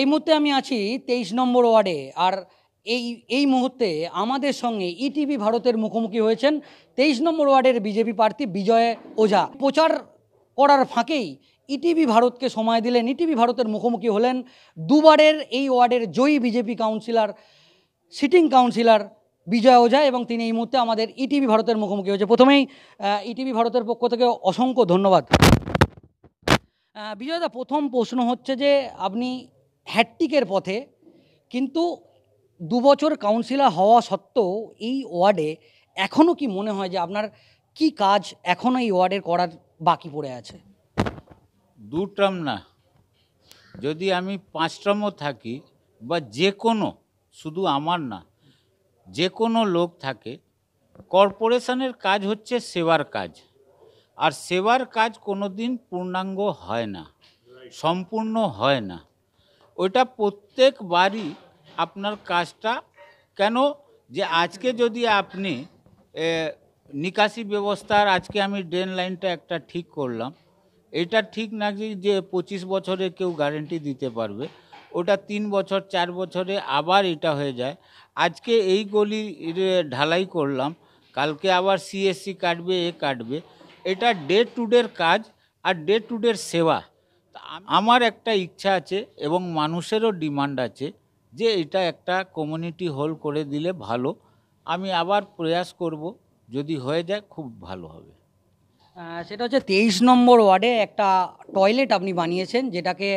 এই মুহূর্তে আমি আছি তেইশ নম্বর ওয়ার্ডে আর এই এই মুহূর্তে আমাদের সঙ্গে ইটিভি e ভারতের মুখোমুখি হয়েছেন তেইশ নম্বর ওয়ার্ডের বিজেপি প্রার্থী বিজয় ওঝা প্রচার করার ফাঁকেই ইটিভি e ভারতকে সময় দিলেন ইটিভি e ভারতের মুখোমুখি হলেন দুবারের এই ওয়ার্ডের জয়ী BJP councillor sitting councillor Bijoy Ojha এবং তিনি এই মুহূর্তে আমাদের ইটিভি ভারতের মুখোমুখি হয়েছে প্রথমেই ইটিভি ভারতের পক্ষ থেকে অসংখ্য ধন্যবাদ বিজয়দা প্রথম প্রশ্ন হচ্ছে যে আপনি হ্যাটটিকের পথে কিন্তু দু বছর কাউন্সিলর হওয়া সত্ত্বেও এই ওয়ার্ডে এখনও কি মনে হয় যে আপনার কি কাজ এখনও এই ওয়ার্ডের করার বাকি পড়ে আছে দু টার্ম না যদি আমি পাঁচ টার্মও থাকি বা যে কোনো শুধু আমার না যে কোনো লোক থাকে কর্পোরেশনের কাজ হচ্ছে সেবার কাজ আর সেবার কাজ কোনো দিন পূর্ণাঙ্গ হয় না সম্পূর্ণ হয় না ওইটা প্রত্যেকবারই আপনার কাজটা কেন যে আজকে যদি আপনি নিকাশি ব্যবস্থার আজকে আমি ড্রেন লাইনটা একটা ঠিক করলাম এটা ঠিক না যে পঁচিশ বছরে কেউ গ্যারেন্টি দিতে পারবে ওটা তিন বছর চার বছরে আবার এটা হয়ে যায় আজকে এই গলি ঢালাই করলাম কালকে আবার সিএসসি কাটবে এ কাটবে এটা ডে টু ডের কাজ আর ডে টু ডের সেবা আমার একটা ইচ্ছা আছে এবং মানুষেরও ডিমান্ড আছে যে এটা একটা কমিউনিটি হল করে দিলে ভালো আমি আবার প্রয়াস করব যদি হয়ে যায় খুব ভালো হবে সেটা হচ্ছে তেইশ নম্বর ওয়ার্ডে একটা টয়লেট আপনি বানিয়েছেন যেটাকে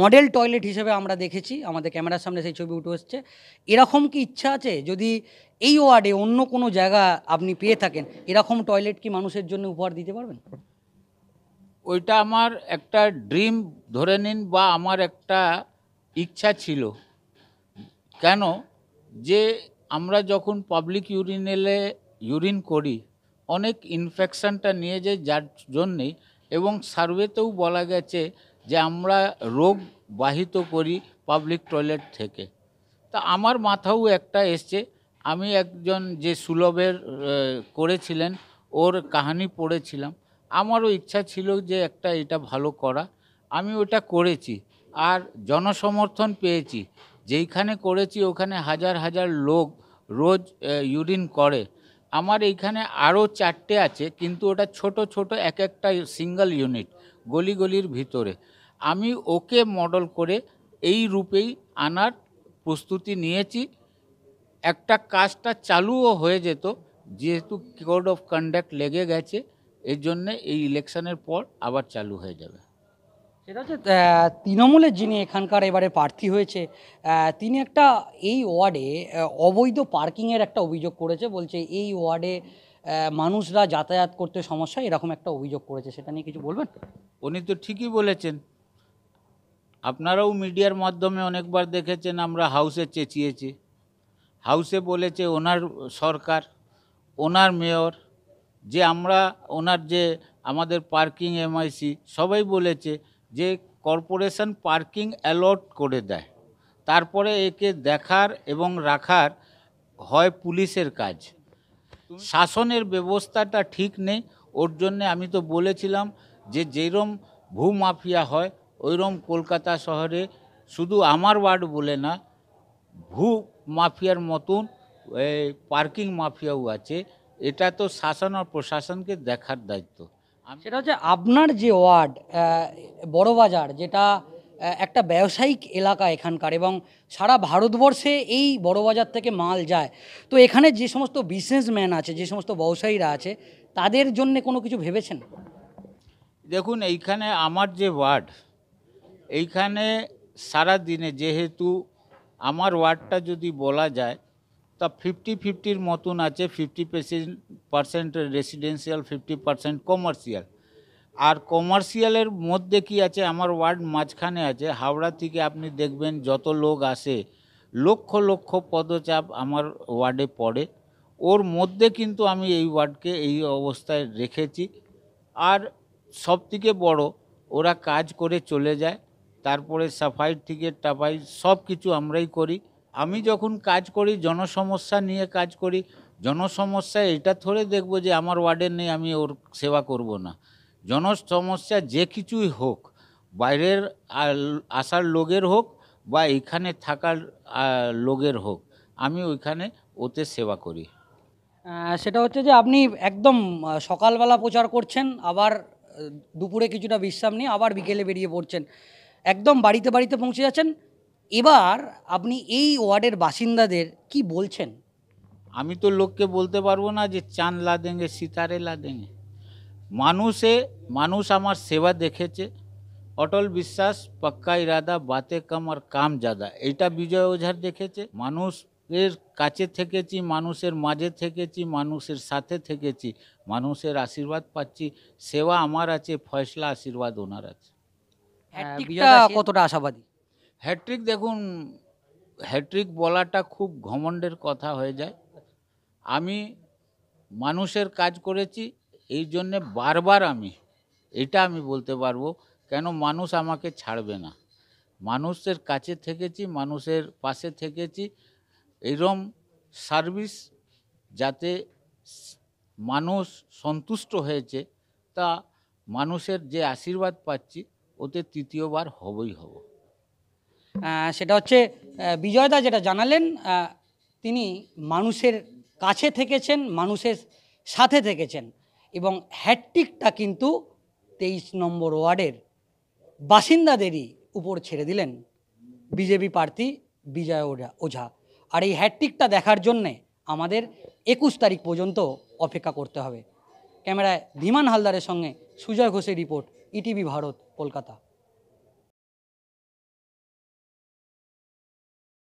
মডেল টয়লেট হিসেবে আমরা দেখেছি আমাদের ক্যামেরার সামনে সেই ছবি উঠে এসছে এরকম কি ইচ্ছা আছে যদি এই ওয়ার্ডে অন্য কোনো জায়গা আপনি পেয়ে থাকেন এরকম টয়লেট কি মানুষের জন্য উপহার দিতে পারবেন ওইটা আমার একটা ড্রিম ধরে নিন বা আমার একটা ইচ্ছা ছিল কেন যে আমরা যখন পাবলিক ইউরিনেলে ইউরিন করি অনেক ইনফেকশানটা নিয়ে যায় যার জন্যেই এবং সার্ভেতেও বলা গেছে যে আমরা রোগ বাহিত করি পাবলিক টয়লেট থেকে তা আমার মাথাও একটা এসছে আমি একজন যে সুলভের করেছিলেন ওর কাহানি পড়েছিলাম আমারও ইচ্ছা ছিল যে একটা এটা ভালো করা আমি ওটা করেছি আর জনসমর্থন পেয়েছি যেইখানে করেছি ওখানে হাজার হাজার লোক রোজ ইউরিন করে আমার এইখানে আরও চারটে আছে কিন্তু ওটা ছোট ছোট এক একটা সিঙ্গেল ইউনিট গলি গলির ভিতরে আমি ওকে মডেল করে এই রূপেই আনার প্রস্তুতি নিয়েছি একটা কাজটা চালুও হয়ে যেত যেহেতু কোড অফ কন্ডাক্ট লেগে গেছে এর জন্যে এই ইলেকশনের পর আবার চালু হয়ে যাবে সেটা হচ্ছে তৃণমূলের যিনি এখানকার এবারে প্রার্থী হয়েছে তিনি একটা এই ওয়ার্ডে অবৈধ পার্কিংয়ের একটা অভিযোগ করেছে বলছে এই ওয়ার্ডে মানুষরা যাতায়াত করতে সমস্যা এরকম একটা অভিযোগ করেছে সেটা নিয়ে কিছু বলবেন উনি তো ঠিকই বলেছেন আপনারাও মিডিয়ার মাধ্যমে অনেকবার দেখেছেন আমরা হাউসে চেঁচিয়েছি হাউসে বলেছে ওনার সরকার ওনার মেয়র যে আমরা ওনার যে আমাদের পার্কিং এমআইসি সবাই বলেছে যে কর্পোরেশন পার্কিং অ্যালট করে দেয় তারপরে একে দেখার এবং রাখার হয় পুলিশের কাজ শাসনের ব্যবস্থাটা ঠিক নেই ওর জন্যে আমি তো বলেছিলাম যে যেরম ভূমাফিয়া হয় ওইরম কলকাতা শহরে শুধু আমার ওয়ার্ড বলে না ভূ মাফিয়ার মতন পার্কিং মাফিয়াও আছে এটা তো শাসন আর প্রশাসনকে দেখার দায়িত্ব সেটা হচ্ছে আপনার যে ওয়ার্ড বড়বাজার যেটা একটা ব্যবসায়িক এলাকা এখানকার এবং সারা ভারতবর্ষে এই বড়বাজার থেকে মাল যায় তো এখানে যে সমস্ত বিজনেসম্যান আছে যে সমস্ত ব্যবসায়ীরা আছে তাদের জন্য কোনো কিছু ভেবেছেন দেখুন এইখানে আমার যে ওয়ার্ড এইখানে সারা দিনে যেহেতু আমার ওয়ার্ডটা যদি বলা যায় তা ফিফটি ফিফটির মতন আছে fifty percent residential fifty percent commercial আর কমার্শিয়ালের মধ্যে কি আছে আমার ওয়ার্ড মাঝখানে আছে হাওড়া থেকে আপনি দেখবেন যত লোক আসে লক্ষ লক্ষ পদচাপ আমার ওয়ার্ডে পড়ে ওর মধ্যে কিন্তু আমি এই ওয়ার্ডকে এই অবস্থায় রেখেছি আর সব থেকে বড় ওরা কাজ করে চলে যায় তারপরে সাফাই থেকে টাফাই সব কিছু আমরাই করি আমি যখন কাজ করি জনসমস্যা নিয়ে কাজ করি জনসমস্যা এটা ধরে দেখব যে আমার ওয়ার্ডের নেই আমি ওর সেবা করব না জনসমস্যা যে কিছুই হোক বাইরের আসার লোকের হোক বা এখানে থাকার লোকের হোক আমি ওইখানে ওতে সেবা করি সেটা হচ্ছে যে আপনি একদম সকালবেলা প্রচার করছেন আবার দুপুরে কিছুটা বিশ্রাম নিয়ে আবার বিকেলে বেরিয়ে পড়ছেন একদম বাড়িতে বাড়িতে পৌঁছে যাচ্ছেন এবার আপনি এই ওয়ার্ডের বাসিন্দাদের কি বলছেন আমি তো লোককে বলতে পারবো না যে চাঁদ লা দেঙ্গে সিতারে লা দেঙ্গে মানুষে মানুষ আমার সেবা দেখেছে অটল বিশ্বাস পাক্কা ইরাদা বাতে কাম আর কাম জাদা এইটা বিজয় ওঝার দেখেছে মানুষের কাছে থেকেছি মানুষের মাঝে থেকেছি মানুষের সাথে থেকেছি মানুষের আশীর্বাদ পাচ্ছি সেবা আমার আছে ফয়সলা আশীর্বাদ ওনার আছে হ্যাঁ, কতটা আশাবাদী হ্যাট্রিক দেখুন হ্যাট্রিক বলাটা খুব ঘমণ্ডের কথা হয়ে যায় আমি মানুষের কাজ করেছি এই জন্যে বারবার আমি এটা আমি বলতে পারবো কেন মানুষ আমাকে ছাড়বে না মানুষের কাছে থেকেছি মানুষের পাশে থেকেছি এরম সার্ভিস যাতে মানুষ সন্তুষ্ট হয়েছে তা মানুষের যে আশীর্বাদ পাচ্ছি ওতে তৃতীয়বার হবই হব সেটা হচ্ছে বিজয়দা যেটা জানালেন তিনি মানুষের কাছে থেকেছেন মানুষের সাথে থেকেছেন এবং হ্যাটটিকটা কিন্তু তেইশ নম্বর ওয়ার্ডের বাসিন্দাদেরই উপর ছেড়ে দিলেন বিজেপি প্রার্থী বিজয় ওঝা ওঝা আর এই হ্যাটটিকটা দেখার জন্যে আমাদের একুশ তারিখ পর্যন্ত অপেক্ষা করতে হবে ক্যামেরায় ধীমান হালদারের সঙ্গে সুজয় ঘোষের রিপোর্ট ইটিভি ভারত কলকাতা